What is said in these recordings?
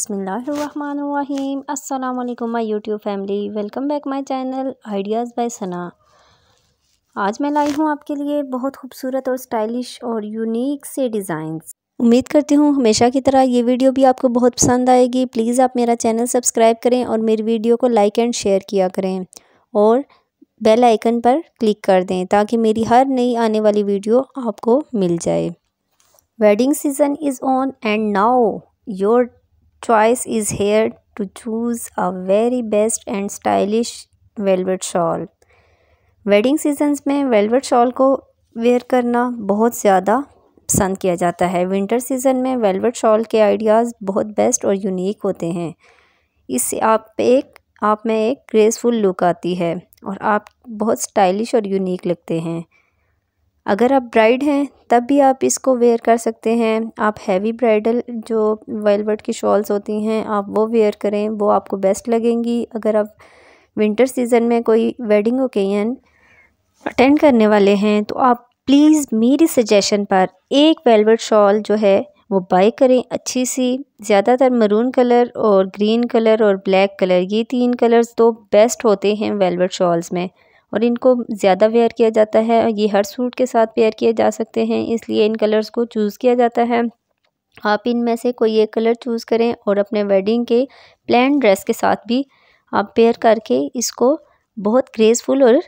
बिसमीम् अल्लाम my YouTube family welcome back my channel ideas by Sana आज मैं लाई हूँ आपके लिए बहुत खूबसूरत और स्टाइलिश और यूनिक से डिज़ाइंस उम्मीद करती हूँ हमेशा की तरह ये वीडियो भी आपको बहुत पसंद आएगी प्लीज़ आप मेरा चैनल सब्सक्राइब करें और मेरी वीडियो को लाइक एंड शेयर किया करें और बेल आइकन पर क्लिक कर दें ताकि मेरी हर नई आने वाली वीडियो आपको मिल जाए wedding season is on and now your choice is here to choose a very best and stylish velvet shawl wedding seasons में velvet shawl को wear करना बहुत ज़्यादा पसंद किया जाता है winter season में velvet shawl के ideas बहुत best और unique होते हैं इससे आप एक आप में एक graceful look आती है और आप बहुत stylish और unique लगते हैं अगर आप ब्राइड हैं तब भी आप इसको वेयर कर सकते हैं आप हैवी ब्राइडल जो वेलवेट की शॉल्स होती हैं आप वो वेयर करें वो आपको बेस्ट लगेंगी अगर आप विंटर सीज़न में कोई वेडिंग ओकेजन अटेंड करने वाले हैं तो आप प्लीज़ मेरी सजेशन पर एक वेलवेट शॉल जो है वो बाई करें अच्छी सी ज़्यादातर मरून कलर और ग्रीन कलर और ब्लैक कलर ये तीन कलर्स तो बेस्ट होते हैं वेलवेट शॉल्स में और इनको ज़्यादा वेयर किया जाता है ये हर सूट के साथ वेयर किए जा सकते हैं इसलिए इन कलर्स को चूज़ किया जाता है आप इनमें से कोई एक कलर चूज़ करें और अपने वेडिंग के प्लान ड्रेस के साथ भी आप पेयर करके इसको बहुत ग्रेसफुल और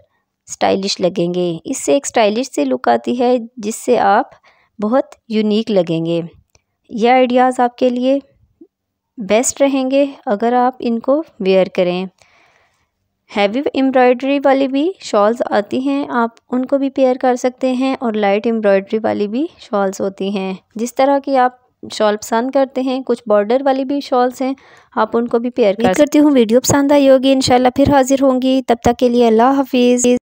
स्टाइलिश लगेंगे इससे एक स्टाइलिश से लुक आती है जिससे आप बहुत यूनिक लगेंगे यह आइडियाज़ आपके लिए बेस्ट रहेंगे अगर आप इनको वेयर करें हैवी एम्ब्रॉयडरी वाली भी शॉल्स आती हैं आप उनको भी पेयर कर सकते हैं और लाइट एम्ब्रॉयडरी वाली भी शॉल्स होती हैं जिस तरह की आप शॉल पसंद करते हैं कुछ बॉर्डर वाली भी शॉल्स हैं आप उनको भी पेयर कर करती हूँ वीडियो पसंद आई होगी इंशाल्लाह फिर हाजिर होंगी तब तक के लिए अल्लाह हाफिज़